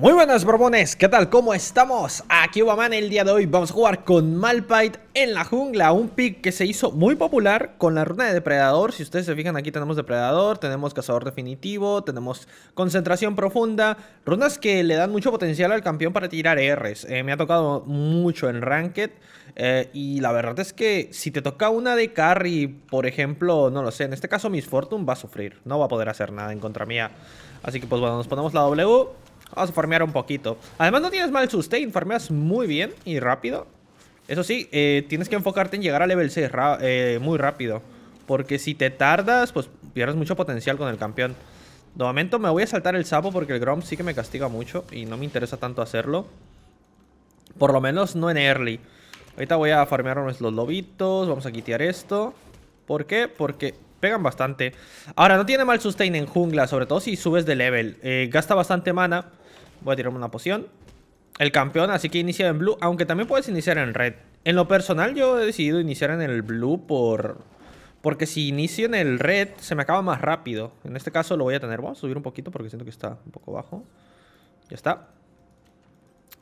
Muy buenas borbones, ¿qué tal? ¿Cómo estamos? Aquí Obaman, el día de hoy vamos a jugar con Malphite en la jungla Un pick que se hizo muy popular con la runa de Depredador Si ustedes se fijan aquí tenemos Depredador, tenemos Cazador Definitivo, tenemos Concentración Profunda Runas que le dan mucho potencial al campeón para tirar Rs eh, Me ha tocado mucho en Ranked eh, Y la verdad es que si te toca una de Carry, por ejemplo, no lo sé En este caso Miss Fortune va a sufrir, no va a poder hacer nada en contra mía Así que pues bueno, nos ponemos la W Vamos a farmear un poquito. Además no tienes mal sustain, farmeas muy bien y rápido. Eso sí, eh, tienes que enfocarte en llegar a level 6 eh, muy rápido. Porque si te tardas, pues pierdes mucho potencial con el campeón. De momento me voy a saltar el sapo porque el Grom sí que me castiga mucho y no me interesa tanto hacerlo. Por lo menos no en early. Ahorita voy a farmear los lobitos, vamos a quitear esto. ¿Por qué? Porque pegan bastante. Ahora, no tiene mal sustain en jungla, sobre todo si subes de level. Eh, gasta bastante mana. Voy a tirarme una poción. El campeón, así que inicia en blue, aunque también puedes iniciar en red. En lo personal, yo he decidido iniciar en el blue por... Porque si inicio en el red, se me acaba más rápido. En este caso lo voy a tener. Vamos a subir un poquito porque siento que está un poco bajo. Ya está.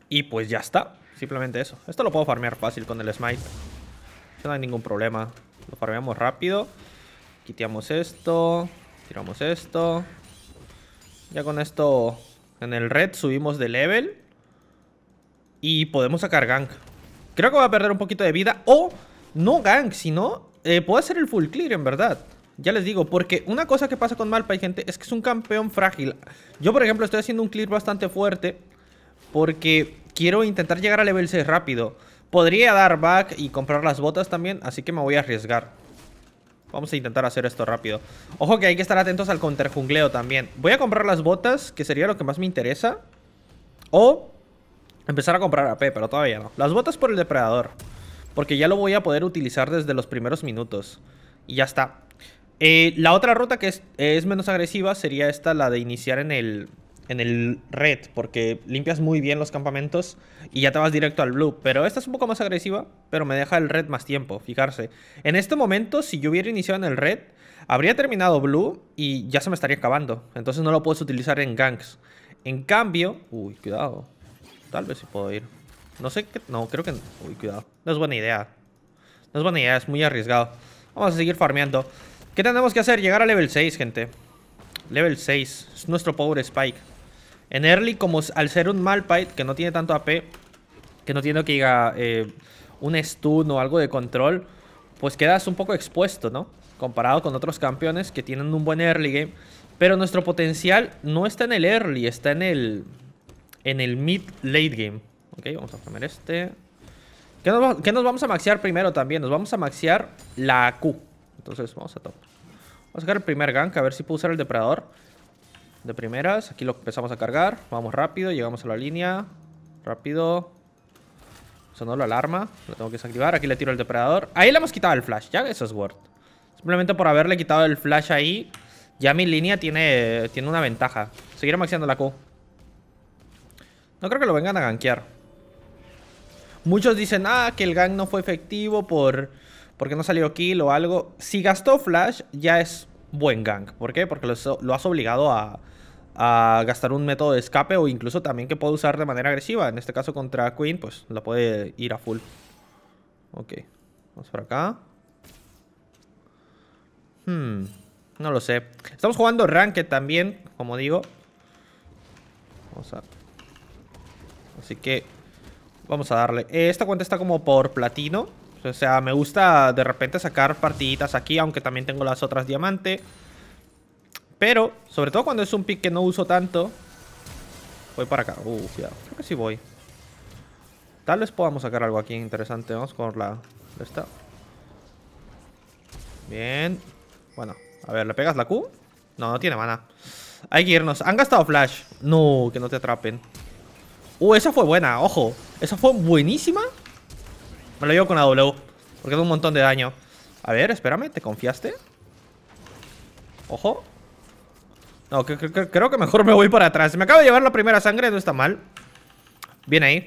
Y pues ya está. Simplemente eso. Esto lo puedo farmear fácil con el smite. No hay ningún problema. Lo farmeamos rápido. Quiteamos esto. Tiramos esto. Ya con esto en el red subimos de level. Y podemos sacar gank. Creo que va a perder un poquito de vida. O no gank, sino eh, puedo hacer el full clear en verdad. Ya les digo, porque una cosa que pasa con Malpa gente es que es un campeón frágil. Yo, por ejemplo, estoy haciendo un clear bastante fuerte porque quiero intentar llegar a level 6 rápido. Podría dar back y comprar las botas también, así que me voy a arriesgar. Vamos a intentar hacer esto rápido. Ojo que hay que estar atentos al jungleo también. Voy a comprar las botas, que sería lo que más me interesa. O empezar a comprar AP, pero todavía no. Las botas por el depredador. Porque ya lo voy a poder utilizar desde los primeros minutos. Y ya está. Eh, la otra ruta que es, es menos agresiva sería esta, la de iniciar en el en el red, porque limpias muy bien los campamentos y ya te vas directo al blue. Pero esta es un poco más agresiva, pero me deja el red más tiempo, fijarse. En este momento, si yo hubiera iniciado en el red, habría terminado blue y ya se me estaría acabando. Entonces no lo puedes utilizar en ganks. En cambio... Uy, cuidado. Tal vez si puedo ir. No sé qué... No, creo que... Uy, cuidado. No es buena idea. No es buena idea, es muy arriesgado. Vamos a seguir farmeando. ¿Qué tenemos que hacer? Llegar a level 6, gente. Level 6. Es nuestro power Spike. En early, como al ser un Malphite que no tiene tanto AP, que no tiene que diga eh, un stun o algo de control, pues quedas un poco expuesto, ¿no? Comparado con otros campeones que tienen un buen early game. Pero nuestro potencial no está en el early, está en el, en el mid-late game. Ok, vamos a poner este. ¿Qué nos, ¿Qué nos, vamos a maxear primero también? Nos vamos a maxear la Q. Entonces, vamos a top. Vamos a sacar el primer gank, a ver si puedo usar el depredador de primeras. Aquí lo empezamos a cargar. Vamos rápido, llegamos a la línea. Rápido. Sonó la alarma. Lo tengo que desactivar. Aquí le tiro el depredador. Ahí le hemos quitado el flash. Ya eso es worth. Simplemente por haberle quitado el flash ahí. Ya mi línea tiene, tiene una ventaja. Seguiré maxiando la Q. No creo que lo vengan a gankear. Muchos dicen, ah, que el gank no fue efectivo por porque no salió kill o algo. Si gastó flash, ya es buen gank. ¿Por qué? Porque lo has obligado a, a gastar un método de escape o incluso también que puedo usar de manera agresiva. En este caso contra Queen, pues la puede ir a full. Ok, vamos por acá. Hmm, no lo sé. Estamos jugando Ranked también, como digo. Vamos a... Así que vamos a darle. Eh, esta cuenta está como por platino. O sea, me gusta de repente sacar partiditas aquí, aunque también tengo las otras diamante. Pero, sobre todo cuando es un pick que no uso tanto Voy para acá, uh, cuidado Creo que sí voy Tal vez podamos sacar algo aquí interesante Vamos con la... esta Bien Bueno, a ver, ¿le pegas la Q? No, no tiene mana Hay que irnos, han gastado flash No, que no te atrapen Uh, esa fue buena, ojo Esa fue buenísima Me lo llevo con la W Porque da un montón de daño A ver, espérame, ¿te confiaste? Ojo no, creo que mejor me voy para atrás. Me acabo de llevar la primera sangre, no está mal. Bien ahí.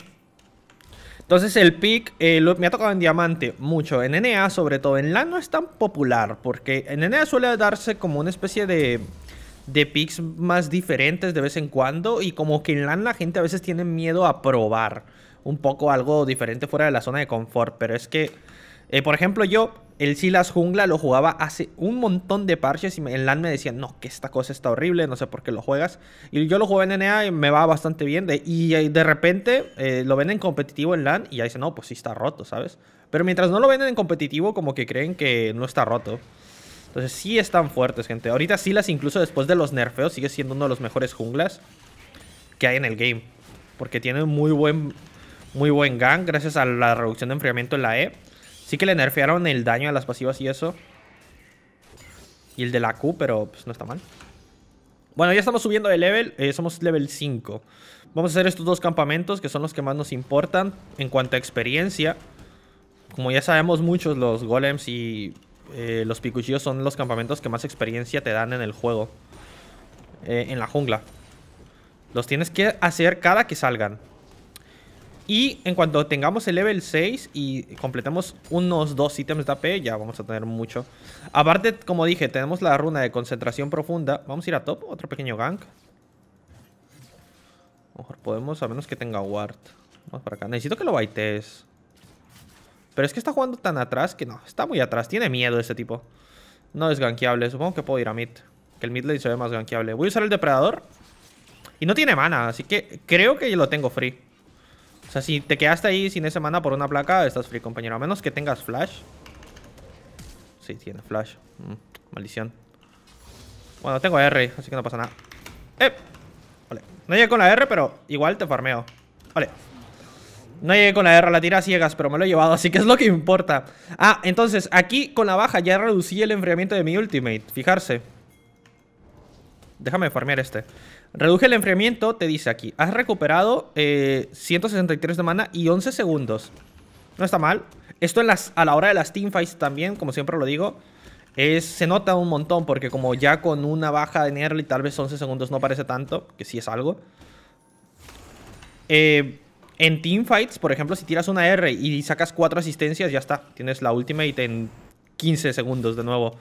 Entonces el pick eh, me ha tocado en diamante mucho. En NA, sobre todo. En LAN no es tan popular. Porque en NA suele darse como una especie de, de picks más diferentes de vez en cuando. Y como que en LAN la gente a veces tiene miedo a probar un poco algo diferente fuera de la zona de confort. Pero es que, eh, por ejemplo, yo el Silas Jungla lo jugaba hace un montón de parches y en LAN me decían, no, que esta cosa está horrible, no sé por qué lo juegas. Y yo lo jugué en NA y me va bastante bien. y eh, de repente eh, lo ven en competitivo en LAN y ya dicen, no, pues sí está roto, ¿sabes? Pero mientras no lo venden en competitivo, como que creen que no está roto. Entonces sí están fuertes, gente. Ahorita Silas, incluso después de los nerfeos, sigue siendo uno de los mejores junglas que hay en el game. Porque tiene muy buen, muy buen gang gracias a la reducción de enfriamiento en la E. Sí que le nerfearon el daño a las pasivas y eso. Y el de la Q, pero pues no está mal. Bueno, ya estamos subiendo de level. Eh, somos level 5. Vamos a hacer estos dos campamentos, que son los que más nos importan en cuanto a experiencia. Como ya sabemos muchos, los golems y eh, los picuchillos son los campamentos que más experiencia te dan en el juego. Eh, en la jungla. Los tienes que hacer cada que salgan. Y en cuanto tengamos el level 6 y completemos unos dos ítems de AP, ya vamos a tener mucho. Aparte, como dije, tenemos la runa de concentración profunda. Vamos a ir a top, otro pequeño gank. A lo mejor podemos, a menos que tenga ward. Vamos para acá. Necesito que lo baitees. Pero es que está jugando tan atrás que no, está muy atrás. Tiene miedo ese tipo. No es gankeable. Supongo que puedo ir a mid. Que el mid lane se ve más gankeable. Voy a usar el depredador. Y no tiene mana, así que creo que lo tengo free. O sea, si te quedaste ahí sin esa mana por una placa, estás free, compañero. A menos que tengas flash. Sí, tiene flash. Mm, maldición. Bueno, tengo R, así que no pasa nada. ¡Eh! Vale. No llegué con la R, pero igual te farmeo. Vale. No llegué con la R, la tira ciegas, pero me lo he llevado, así que es lo que importa. Ah, entonces, aquí con la baja ya reducí el enfriamiento de mi ultimate. Fijarse. Déjame farmear este. Reduje el enfriamiento, te dice aquí. Has recuperado 163 eh, de mana y 11 segundos. No está mal. Esto en las, a la hora de las teamfights también, como siempre lo digo, es, se nota un montón. Porque como ya con una baja en y tal vez 11 segundos no parece tanto, que sí es algo. Eh, en teamfights, por ejemplo, si tiras una R y sacas 4 asistencias, ya está. Tienes la última y en 15 segundos de nuevo.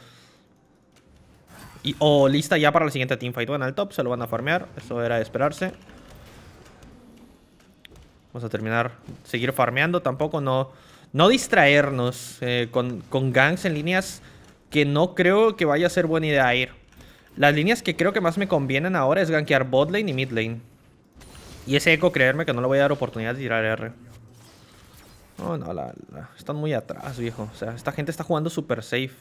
Y, o lista ya para la siguiente teamfight. Van bueno, al top, se lo van a farmear. Eso era de esperarse. Vamos a terminar, seguir farmeando. Tampoco no, no distraernos eh, con, con ganks en líneas que no creo que vaya a ser buena idea ir. Las líneas que creo que más me convienen ahora es gankear bot lane y mid lane. Y ese eco, creerme que no le voy a dar oportunidad de tirar R. Oh, no, están muy atrás, viejo. O sea, esta gente está jugando super safe.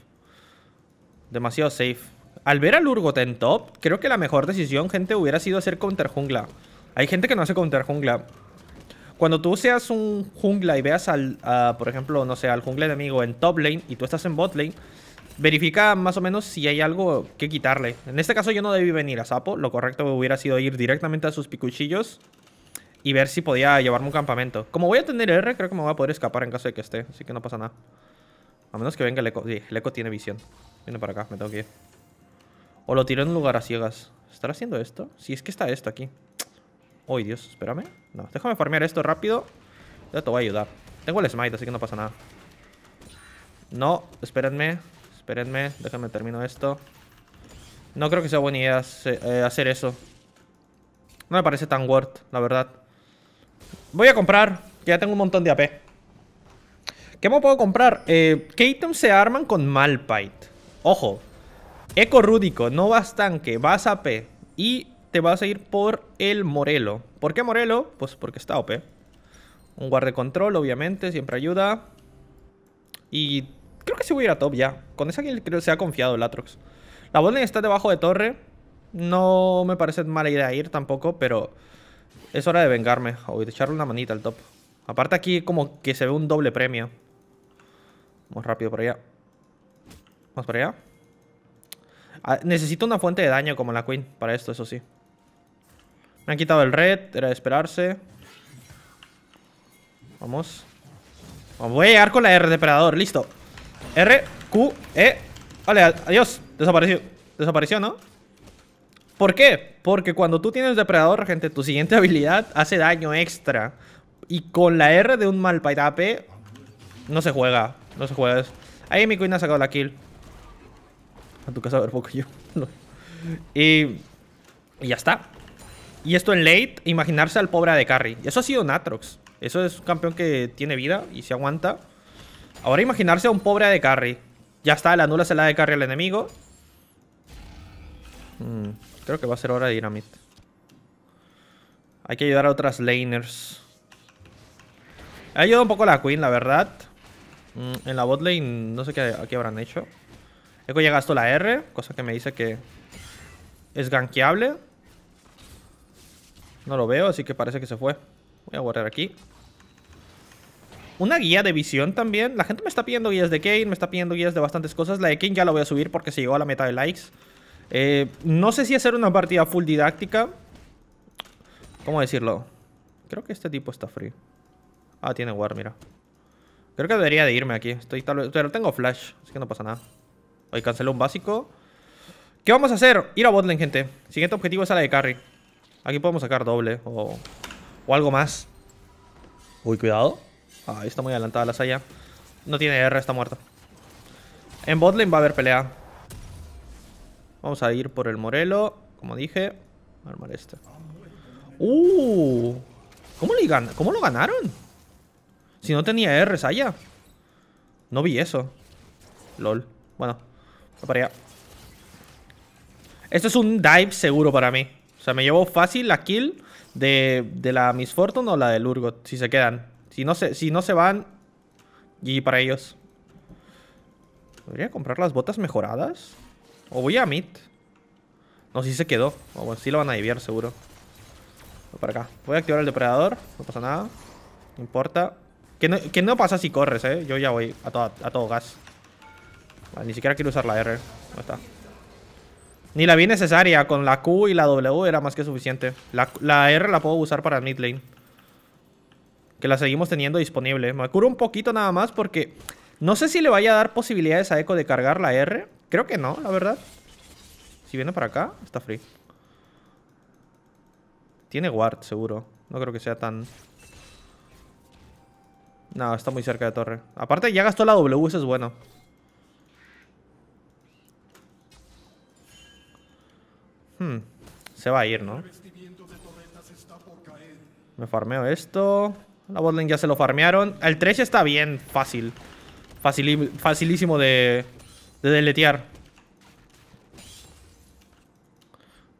Demasiado safe. Al ver al Urgot en top, creo que la mejor decisión, gente, hubiera sido hacer counter jungla. Hay gente que no hace counter jungla. Cuando tú seas un jungla y veas al, por ejemplo, no sé, al jungla enemigo en top lane y tú estás en bot lane, verifica más o menos si hay algo que quitarle. En este caso yo no debí venir a sapo, lo correcto hubiera sido ir directamente a sus picuchillos y ver si podía llevarme un campamento. Como voy a tener R, creo que me voy a poder escapar en caso de que esté, así que no pasa nada. A menos que venga el eco. Sí, el eco tiene visión. Viene para acá, me tengo que ir. O lo tiré en un lugar a ciegas. ¿Estar haciendo esto? Si sí, es que está esto aquí. Uy, oh, Dios, espérame. No, déjame farmear esto rápido. Ya te voy a ayudar. Tengo el smite, así que no pasa nada. No, espérenme. Espérenme, déjame termino esto. No creo que sea buena idea eh, hacer eso. No me parece tan worth, la verdad. Voy a comprar, que ya tengo un montón de AP. ¿Qué me puedo comprar? Eh, ¿Qué ítems se arman con Malpite? Ojo, Eco Rúdico, no vas tanque, vas a P Y te vas a ir por el Morelo. ¿Por qué Morelo? Pues porque está OP. Un de control, obviamente, siempre ayuda. Y creo que sí voy a ir a top ya. Con esa que creo se ha confiado el Atrox. La botlane está debajo de torre. No me parece mala idea ir tampoco, pero es hora de vengarme o de echarle una manita al top. Aparte aquí como que se ve un doble premio. Vamos rápido por allá. Vamos por allá. Ah, necesito una fuente de daño como la Queen para esto, eso sí. Me han quitado el red, era de esperarse. Vamos. Voy a llegar con la R depredador, listo. R, Q, E. Vale, adiós. Desapareció. Desapareció, ¿no? ¿Por qué? Porque cuando tú tienes depredador, gente, tu siguiente habilidad hace daño extra. Y con la R de un malpaitape, no se juega. No se juega eso. Ahí mi queen ha sacado la kill. A tu casa a ver poco yo. y, y ya está. Y esto en late, imaginarse al pobre de carry. Eso ha sido Natrox. Eso es un campeón que tiene vida y se aguanta. Ahora imaginarse a un pobre de carry. Ya está, la le se la de carry al enemigo. Mm, creo que va a ser hora de mid Hay que ayudar a otras laners. ayudado un poco la Queen, la verdad. Mm, en la botlane no sé qué, qué habrán hecho. Eco ya gastó la R, cosa que me dice que es ganqueable. No lo veo, así que parece que se fue. Voy a guardar aquí. Una guía de visión también. La gente me está pidiendo guías de Kane, me está pidiendo guías de bastantes cosas. La de Kane ya la voy a subir porque se llegó a la meta de likes. Eh, no sé si hacer una partida full didáctica. ¿Cómo decirlo? Creo que este tipo está free. Ah, tiene war, mira. Creo que debería de irme aquí. Estoy Pero tengo flash, así que no pasa nada. Ahí canceló un básico. ¿Qué vamos a hacer? Ir a botlane, gente. Siguiente objetivo es a la de carry. Aquí podemos sacar doble o, o algo más. Uy, cuidado. Ahí está muy adelantada la Saya. No tiene R, está muerta. En botlane va a haber pelea. Vamos a ir por el Morelo, como dije. Armar este. ¡Uh! ¿Cómo, ¿Cómo lo ganaron? Si no tenía R, Saya. No vi eso. LOL. Bueno, Va para allá. Esto es un dive seguro para mí. O sea, me llevo fácil la kill de, la Miss Fortune o la del Urgot, si se quedan. Si no se, si no se van, y para ellos. ¿Podría comprar las botas mejoradas? O voy a mid. No, si se quedó. O oh, bueno, si lo van a diviar seguro. Voy para acá. Voy a activar el depredador. No pasa nada. No importa. Que no, que no pasa si corres, eh. Yo ya voy a todo, a todo gas ni siquiera quiero usar la R. No está. Ni la vi necesaria. Con la Q y la W era más que suficiente. La, R la puedo usar para mid lane. Que la seguimos teniendo disponible. Me curo un poquito nada más porque... No sé si le vaya a dar posibilidades a Echo de cargar la R. Creo que no, la verdad. Si viene para acá, está free. Tiene guard seguro. No creo que sea tan... No, está muy cerca de torre. Aparte, ya gastó la W, eso es bueno. Hmm, se va a ir, ¿no? Me farmeo esto. La botlane ya se lo farmearon. El 3 está bien fácil. facilísimo de, deletear.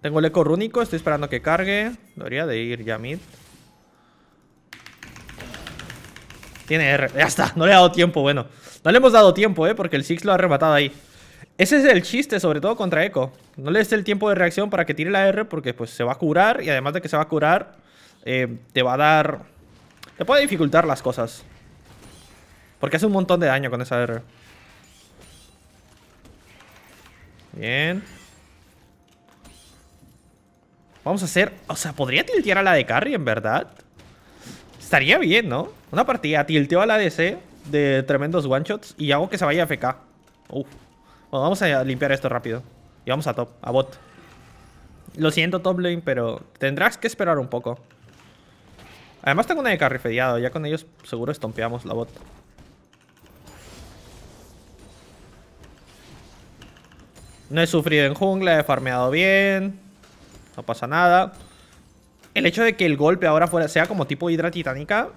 Tengo el eco rúnico. Estoy esperando que cargue. Debería de ir ya mid. Tiene R. Ya está. No le he dado tiempo. Bueno. No le hemos dado tiempo, ¿eh? Porque el Six lo ha rematado ahí. Ese es el chiste, sobre todo contra Echo. No le des el tiempo de reacción para que tire la R porque pues se va a curar y además de que se va a curar, eh, te va a dar... Te puede dificultar las cosas. Porque hace un montón de daño con esa R. Bien. Vamos a hacer... O sea, podría tiltear a la de carry, en verdad. Estaría bien, ¿no? Una partida tilteo a la DC de tremendos one-shots y hago que se vaya a FK vamos a limpiar esto rápido. Y vamos a top, a bot. Lo siento, top lane, pero tendrás que esperar un poco. Además tengo una de carry Ya con ellos seguro estompeamos la bot. No he sufrido en jungla, he farmeado bien. No pasa nada. El hecho de que el golpe ahora fuera, sea como tipo hidra titánica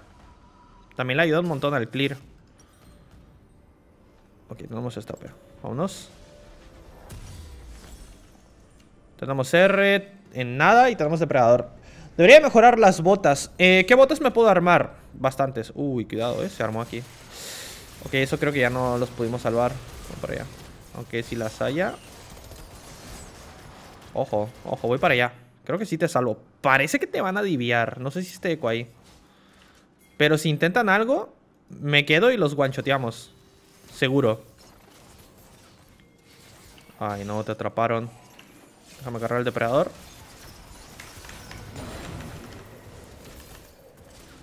también le ayuda un montón al clear. Ok, tenemos esta, pero... Vámonos. Tenemos R en nada y tenemos depredador. Debería mejorar las botas. Eh, ¿Qué botas me puedo armar? Bastantes. Uy, cuidado, eh. Se armó aquí. Ok, eso creo que ya no los pudimos salvar. Vamos para allá. Aunque si las haya... Ojo, ojo, voy para allá. Creo que sí te salvo. Parece que te van a diviar. No sé si esté eco ahí. Pero si intentan algo, me quedo y los guanchoteamos. Seguro. Ay, no, te atraparon. Déjame agarrar el depredador.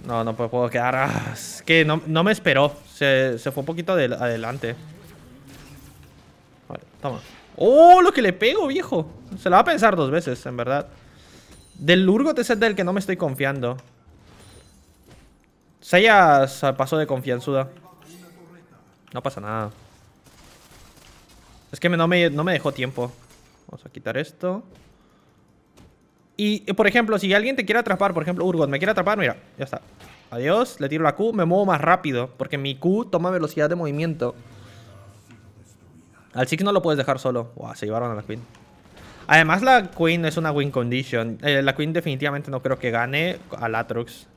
No, no puedo quedar. Ah, es que no, me esperó. Se, fue un poquito adelante. Vale, toma. ¡Oh, lo que le pego, viejo! Se la va a pensar dos veces, en verdad. Del Lurgo es el del que no me estoy confiando. ya pasó de confianzuda. No pasa nada. Es que no me, dejó tiempo. Vamos a quitar esto. Y, eh, por ejemplo, si alguien te quiere atrapar, por ejemplo, Urgot me quiere atrapar, mira, ya está. Adiós, le tiro la Q, me muevo más rápido, porque mi Q toma velocidad de movimiento. Al Six no lo puedes dejar solo. Wow, se llevaron a la Queen. Además, la Queen es una win condition. Eh, la Queen definitivamente no creo que gane al Atrox.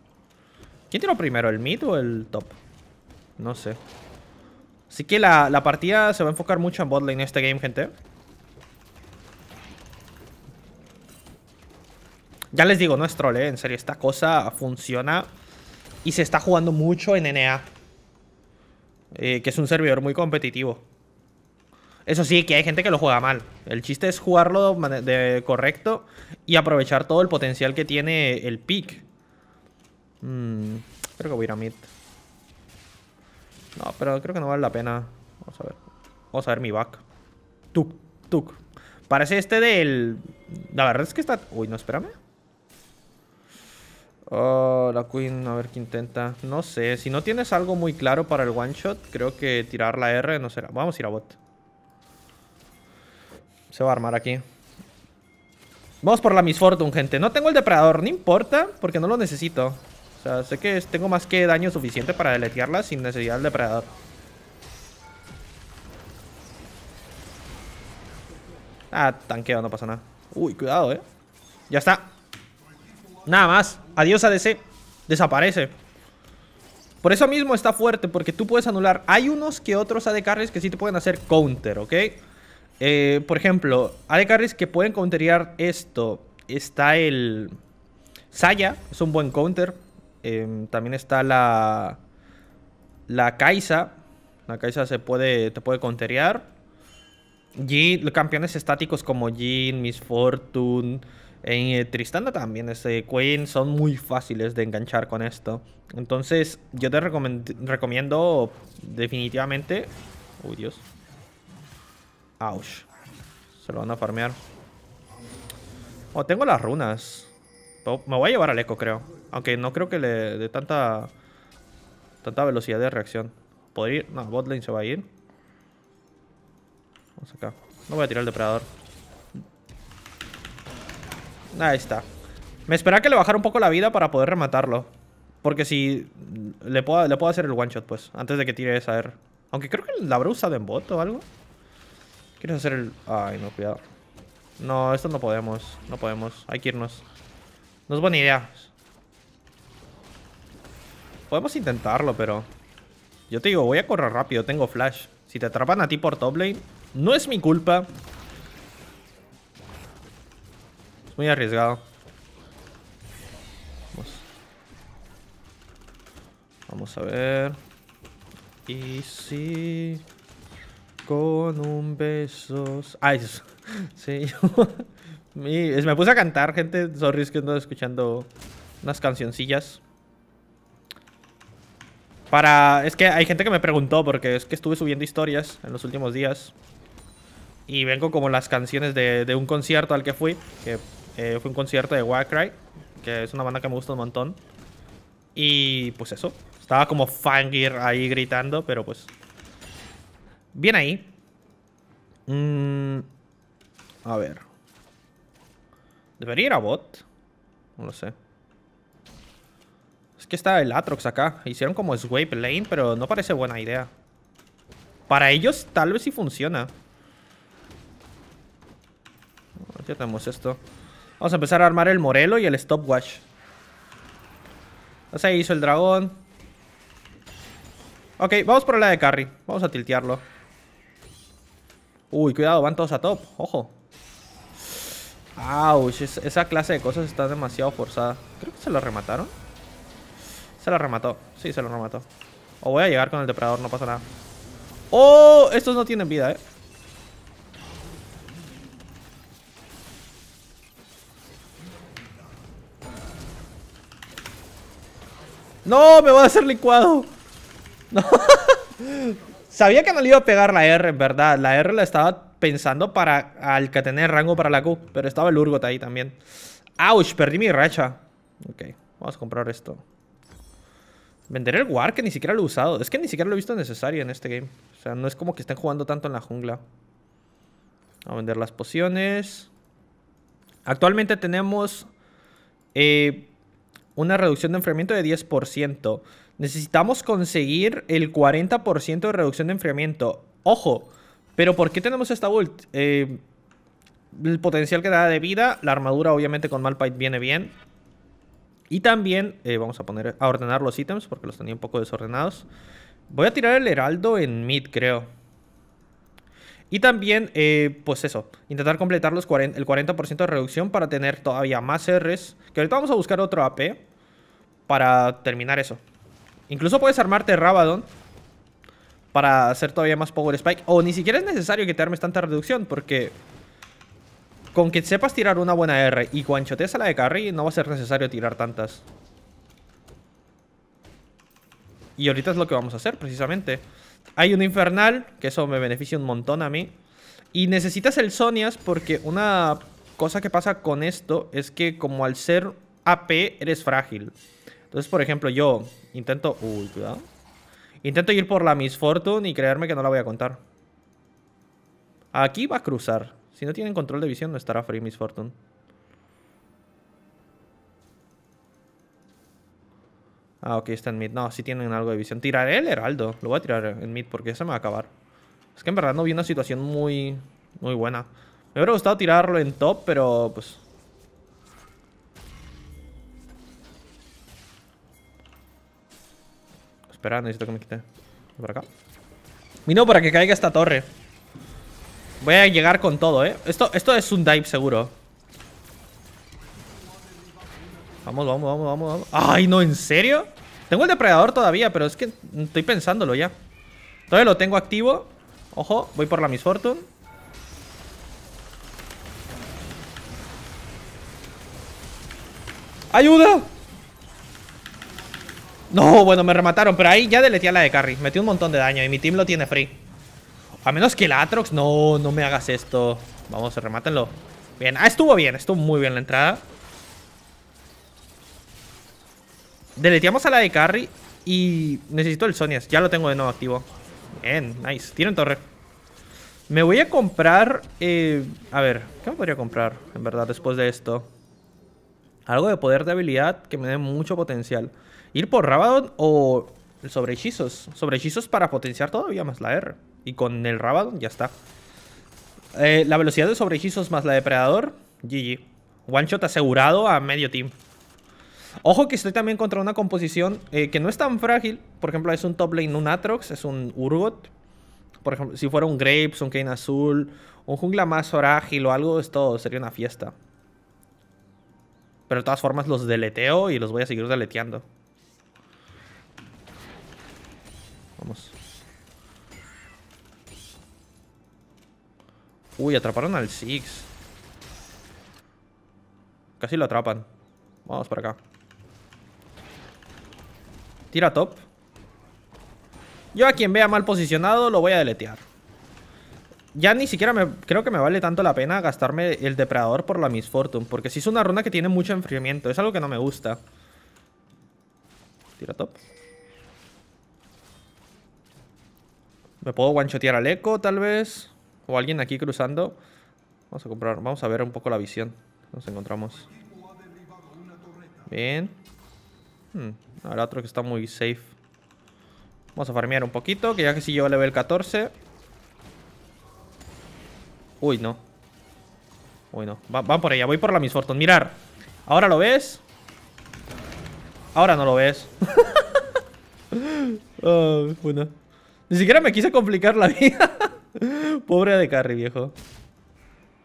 ¿Quién tiró primero, el mid o el top? No sé. Así que la, partida se va a enfocar mucho en botlane en este game, gente. Ya les digo, no es troll, ¿eh? En serio, esta cosa funciona y se está jugando mucho en NA. Eh, que es un servidor muy competitivo. Eso sí, que hay gente que lo juega mal. El chiste es jugarlo de correcto y aprovechar todo el potencial que tiene el pick. Mm, creo que voy a ir a mid. No, pero creo que no vale la pena. Vamos a ver. Vamos a ver mi back. Tuk, tuk. Parece este del... La verdad es que está... Uy, no, espérame. Oh, la Queen, a ver qué intenta. No sé, si no tienes algo muy claro para el one shot, creo que tirar la R no será. Vamos a ir a bot. Se va a armar aquí. Vamos por la Misfortune, gente. No tengo el depredador, no importa, porque no lo necesito. O sea, sé que tengo más que daño suficiente para deletearla sin necesidad del depredador. Ah, tanqueo, no pasa nada. Uy, cuidado, eh. Ya está. Nada más. Adiós ADC. Desaparece. Por eso mismo está fuerte, porque tú puedes anular. Hay unos que otros AD carries que sí te pueden hacer counter, ¿ok? Eh, por ejemplo, AD carries que pueden counterear esto. Está el... Saya, es un buen counter. Em, también está la. La Kaisa. La Kaisa se puede, te puede conterear. campeones estáticos como Jin, Miss Fortune, En eh, Tristana también, este, Queen, son muy fáciles de enganchar con esto. Entonces, yo te recomiendo definitivamente... Uy, Dios. Ouch. Se lo van a farmear. Oh, tengo las runas. Me voy a llevar al eco, creo. Aunque no creo que le dé tanta, tanta velocidad de reacción. ¿Podría ir? No, botlane se va a ir. Vamos acá. No voy a tirar el depredador. Ahí está. Me esperaba que le bajara un poco la vida para poder rematarlo. Porque si le puedo, le puedo hacer el one shot, pues. Antes de que tire esa R. Aunque creo que la habrá usado en bot o algo. ¿Quieres hacer el...? Ay, no, cuidado. No, esto no podemos. No podemos. Hay que irnos. No es buena idea. Podemos intentarlo, pero... Yo te digo, voy a correr rápido, tengo flash. Si te atrapan a ti por top lane, no es mi culpa. Es muy arriesgado. Vamos. Vamos a ver. Y si... Con un beso... Ay, ah, sí. me puse a cantar, gente. Sorry, que ando escuchando unas cancioncillas. Para... Es que hay gente que me preguntó porque es que estuve subiendo historias en los últimos días. Y vengo como las canciones de, un concierto al que fui. Que eh, fue un concierto de Cry, Que es una banda que me gusta un montón. Y pues eso. Estaba como Fangir ahí gritando, pero pues... Bien ahí. Mm, a ver. Debería ir a bot. No lo sé. Es que está el Atrox acá. Hicieron como Swape Lane, pero no parece buena idea. Para ellos tal vez sí funciona. Ya tenemos esto. Vamos a empezar a armar el Morelo y el Stopwatch. Se hizo el dragón. Ok, vamos por la de carry. Vamos a tiltearlo. Uy, cuidado, van todos a top. Ojo. Ouch, esa clase de cosas está demasiado forzada. Creo que se lo remataron. Se la remató. Sí, se lo remató. O voy a llegar con el depredador, no pasa nada. ¡Oh! Estos no tienen vida, eh. ¡No! ¡Me voy a hacer licuado! Sabía que no le iba a pegar la R, en verdad. La R la estaba pensando para al que tener rango para la Q. Pero estaba el Urgot ahí también. ¡Auch! Perdí mi racha. Ok, vamos a comprar esto. Vender el War, que ni siquiera lo he usado. Es que ni siquiera lo he visto necesario en este game. O sea, no es como que estén jugando tanto en la jungla. A vender las pociones. Actualmente tenemos eh, una reducción de enfriamiento de 10%. Necesitamos conseguir el 40% de reducción de enfriamiento. Ojo, pero ¿por qué tenemos esta ult? Eh, el potencial que da de vida, la armadura obviamente con Malpite viene bien. Y también eh, vamos a poner a ordenar los ítems porque los tenía un poco desordenados. Voy a tirar el heraldo en mid, creo. Y también, eh, pues eso, intentar completar los el 40% de reducción para tener todavía más Rs. Que ahorita vamos a buscar otro AP para terminar eso. Incluso puedes armarte Rabadon para hacer todavía más Power Spike. O ni siquiera es necesario que te armes tanta reducción porque con que sepas tirar una buena R y cuancho a la de carry, no va a ser necesario tirar tantas. Y ahorita es lo que vamos a hacer, precisamente. Hay un infernal, que eso me beneficia un montón a mí. Y necesitas el Sonias porque una cosa que pasa con esto es que como al ser AP eres frágil. Entonces, por ejemplo, yo intento... Uy, cuidado. Intento ir por la Miss Fortune y creerme que no la voy a contar. Aquí va a cruzar. Si no tienen control de visión, no estará free Miss Fortune. Ah, ok, está en mid. No, si sí tienen algo de visión. Tiraré el heraldo. Lo voy a tirar en mid porque se me va a acabar. Es que en verdad no vi una situación muy, muy buena. Me hubiera gustado tirarlo en top, pero pues Espera, necesito que me quite. Por acá. Vino para que caiga esta torre. Voy a llegar con todo, ¿eh? Esto, esto es un dive seguro. Vamos, vamos, vamos, vamos, ¡Ay, no! ¿En serio? Tengo el depredador todavía, pero es que estoy pensándolo ya. Todavía lo tengo activo. Ojo, voy por la misfortune ¡Ayuda! No, bueno, me remataron, pero ahí ya a la de carry. Metí un montón de daño y mi team lo tiene free. A menos que el Atrox... No, no me hagas esto. Vamos, remátenlo. Bien. Ah, estuvo bien. Estuvo muy bien la entrada. Deleteamos a la de carry y necesito el Sonias. Ya lo tengo de nuevo activo. Bien, nice. Tienen torre. Me voy a comprar... Eh, a ver, ¿qué me podría comprar, en verdad, después de esto? Algo de poder de habilidad que me dé mucho potencial. Ir por Rabadon o sobre hechizos. Sobre para potenciar todavía más la R. Y con el Rabadon ya está. Eh, la velocidad de sobre más la depredador. GG. One shot asegurado a medio team. Ojo que estoy también contra una composición eh, que no es tan frágil. Por ejemplo, es un top lane, un Atrox, es un Urgot. Por ejemplo, si fuera un Grapes, un Kane Azul, un jungla más orágil o algo, esto sería una fiesta. Pero de todas formas los deleteo y los voy a seguir deleteando. Uy, atraparon al Six. Casi lo atrapan. Vamos para acá. Tira top. Yo a quien vea mal posicionado lo voy a deletear. Ya ni siquiera me, creo que me vale tanto la pena gastarme el depredador por la misfortune. Porque si es una runa que tiene mucho enfriamiento. Es algo que no me gusta. Tira top. Me puedo guanchotear al eco, tal vez. O alguien aquí cruzando. Vamos a comprar. Vamos a ver un poco la visión. Nos encontramos. Bien. Ahora hmm, otro que está muy safe. Vamos a farmear un poquito, que ya que si yo level 14. Uy, no. Uy, no. Van por ella, voy por la Miss Fortune. Mirar. Ahora lo ves. Ahora no lo ves. bueno. Ah, ni siquiera me quise complicar la vida. Pobre de carry, viejo.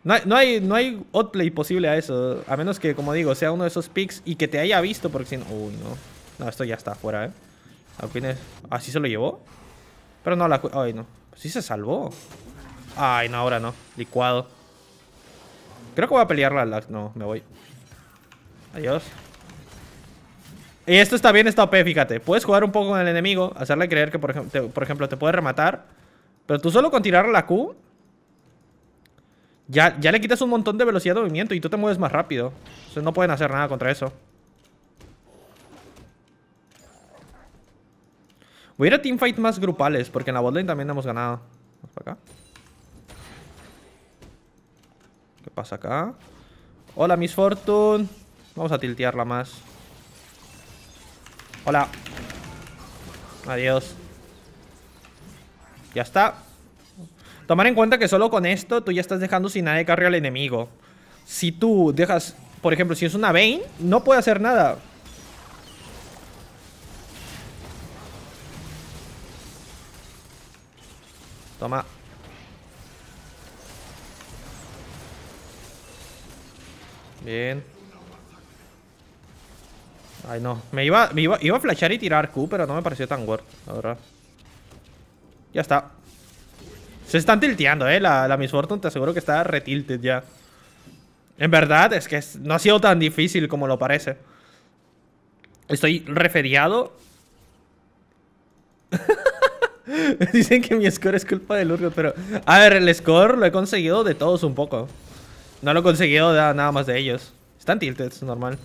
No hay, no hay, no outplay posible a eso. A menos que, como digo, sea uno de esos picks y que te haya visto. Porque si no... Uy, no. No, esto ya está afuera, ¿eh? Al se lo llevó? Pero no la... Ay, no. Sí se salvó. Ay, no, ahora no. Licuado. Creo que voy a pelearla. No, me voy. Adiós. Y esto está bien, esta OP, fíjate. Puedes jugar un poco con el enemigo, hacerle creer que, por, ejemplo, te, por puede rematar. Pero tú solo con tirar la Q, ya, ya le quitas un montón de velocidad de movimiento y tú te mueves más rápido. Entonces no pueden hacer nada contra eso. Voy a ir a teamfight más grupales, porque en la botlane también hemos ganado. Vamos para acá. ¿Qué pasa acá? Hola, Miss Fortune. Vamos a tiltearla más. Hola. Adiós. Ya está. Tomar en cuenta que solo con esto tú ya estás dejando sin nada de al enemigo. Si tú dejas... Por ejemplo, si es una Vayne, no puede hacer nada. Toma. Bien. Ay, no. Me iba, iba, a flashear y tirar Q, pero no me pareció tan worth, la verdad. Ya está. Se están tilteando, eh. La, la Miss Fortune te aseguro que está retilted ya. En verdad, es que no ha sido tan difícil como lo parece. Estoy referiado. Dicen que mi score es culpa de Urgo, pero... A ver, el score lo he conseguido de todos un poco. No lo he conseguido nada más de ellos. Están tilted, es normal.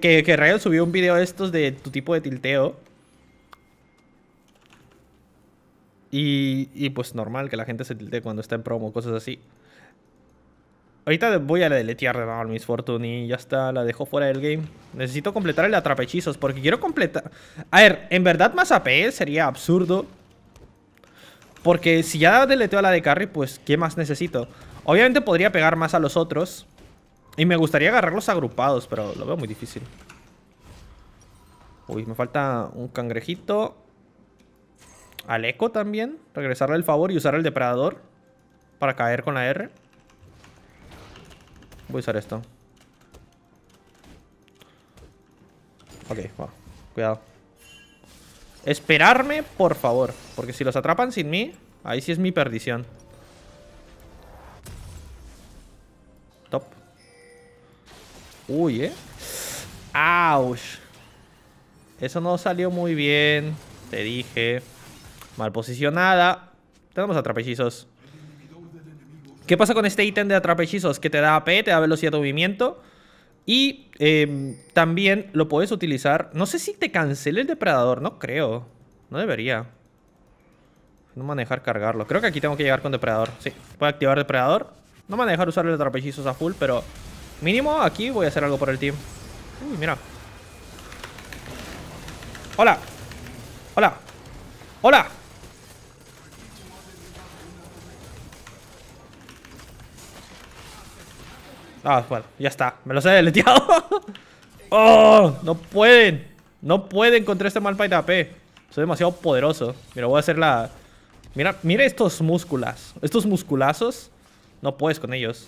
Que, que subió un video de estos de tu tipo de tilteo. Y, y pues normal que la gente se tiltee cuando está en promo, cosas así. Ahorita voy a la deletear de mal Miss Fortune y ya está, la dejo fuera del game. Necesito completar el atrapechizos porque quiero completar... A ver, en verdad más AP sería absurdo. Porque si ya deleteo a la de carry, pues ¿qué más necesito? Obviamente podría pegar más a los otros. Y me gustaría agarrarlos agrupados, pero lo veo muy difícil. Uy, me falta un cangrejito. Al también. Regresarle el favor y usar el depredador. Para caer con la R. Voy a usar esto. Ok, va. Cuidado. Esperarme, por favor. Porque si los atrapan sin mí, ahí sí es mi perdición. Uy, ¿eh? Eso no salió muy bien. Te dije. Mal posicionada. Tenemos atrapechizos. ¿Qué pasa con este ítem de atrapechizos? Que te da AP, te da velocidad de movimiento. Y em, también lo puedes utilizar. No sé si te cancela el depredador. No creo. No debería. No manejar cargarlo. Creo que aquí tengo que llegar con depredador. Sí, Puedo activar depredador. No manejar van a dejar usar el atrapechizos a full, pero Mínimo aquí voy a hacer algo por el team. Uy, mira. Hola. Hola. Hola. Ah, bueno, ya está. Me los he deleteado. ¡Oh! No pueden. No pueden contra este mal AP. Soy demasiado poderoso. Mira, voy a hacer la... Mira, mira estos músculas. Estos musculazos. No puedes con ellos.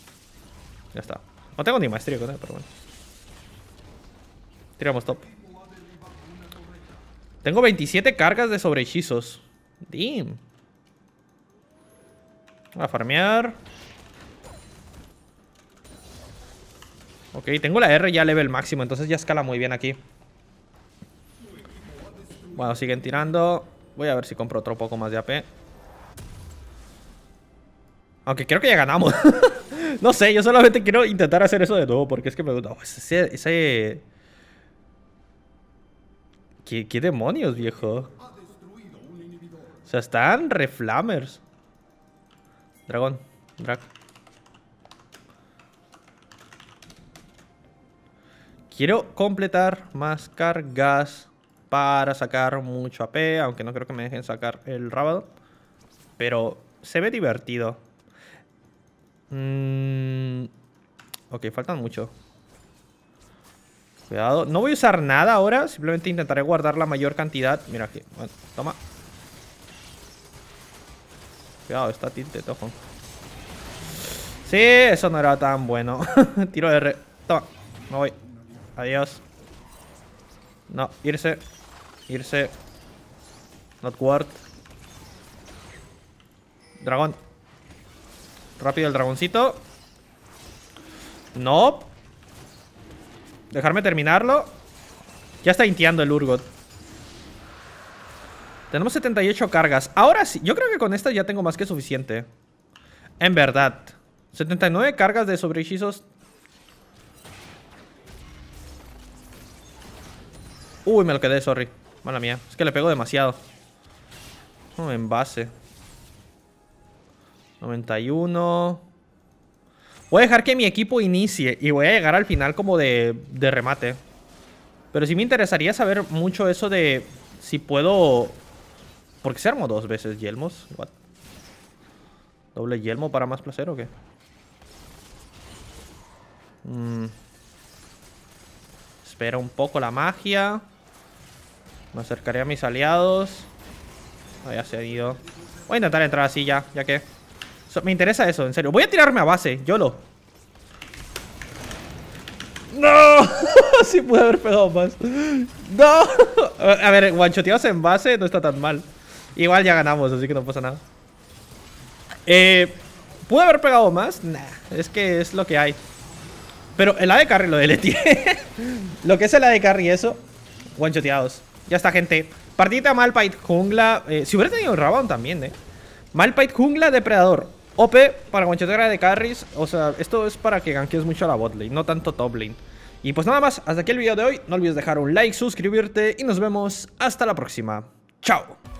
Ya está. No tengo ni maestría con él, pero bueno. Tiramos top. Tengo 27 cargas de sobrehechizos. dim. Voy a farmear. Ok, tengo la R ya level máximo, entonces ya escala muy bien aquí. Bueno, siguen tirando. Voy a ver si compro otro poco más de AP. Aunque creo que ya ganamos. No sé, yo solamente quiero intentar hacer eso de nuevo porque es que me gusta. ese. ¿Qué, demonios, viejo? O sea, están reflamers. Dragón, drag. Quiero completar más cargas para sacar mucho AP, aunque no creo que me dejen sacar el rábado. Pero se ve divertido. Mmm ok, faltan mucho Cuidado. No voy a usar nada ahora. Simplemente intentaré guardar la mayor cantidad. Mira aquí. Bueno, toma. Cuidado, está tinte, tojo. Sí, eso no era tan bueno. Tiro de R. Toma. Me voy. Adiós. No, irse. Irse. Not guard Dragón. Rápido el dragoncito. No. Dejarme terminarlo. Ya está inteando el Urgot. Tenemos 78 cargas. Ahora sí, yo creo que con esta ya tengo más que suficiente. En verdad. 79 cargas de sobrehechizos. Uy, me lo quedé, sorry. Mala mía. Es que le pego demasiado. En envase. 91. Voy a dejar que mi equipo inicie y voy a llegar al final como de, remate. Pero sí me interesaría saber mucho eso de si puedo... ¿Por qué se armó dos veces yelmos? ¿Doble yelmo para más placer o qué? Mm. Espera un poco la magia. Me acercaré a mis aliados. Ahí ya se ha Voy a intentar entrar así ya, ya que me interesa eso, en serio. Voy a tirarme a base, YOLO. ¡No! sí pude haber pegado más. ¡No! a ver, guanchoteados en base no está tan mal. Igual ya ganamos, así que no pasa nada. Eh, ¿Pude haber pegado más? Nah, es que es lo que hay. Pero el A de carry, lo de Leti. lo que es el A de carry, eso. Guanchoteados. Ya está, gente. partita Malpite jungla. Eh, si hubiera tenido Rabón también, eh. Malpite jungla, depredador. OP para guanchetera de carries. O sea, esto es para que gankees mucho a la botlane, no tanto top Y pues nada más, hasta aquí el video de hoy. No olvides dejar un like, suscribirte y nos vemos hasta la próxima. ¡Chao!